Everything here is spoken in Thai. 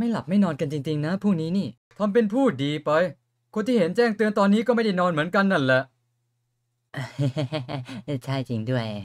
ไม่หลับไม่นอนกันจริงๆ นะพวกนี้นี่ ทำเป็นพูดดีไป คนที่เห็นแจ้งเตือนตอนนี้ก็ไม่ได้นอนเหมือนกันนั่นแหละ ใช่จริงด้วย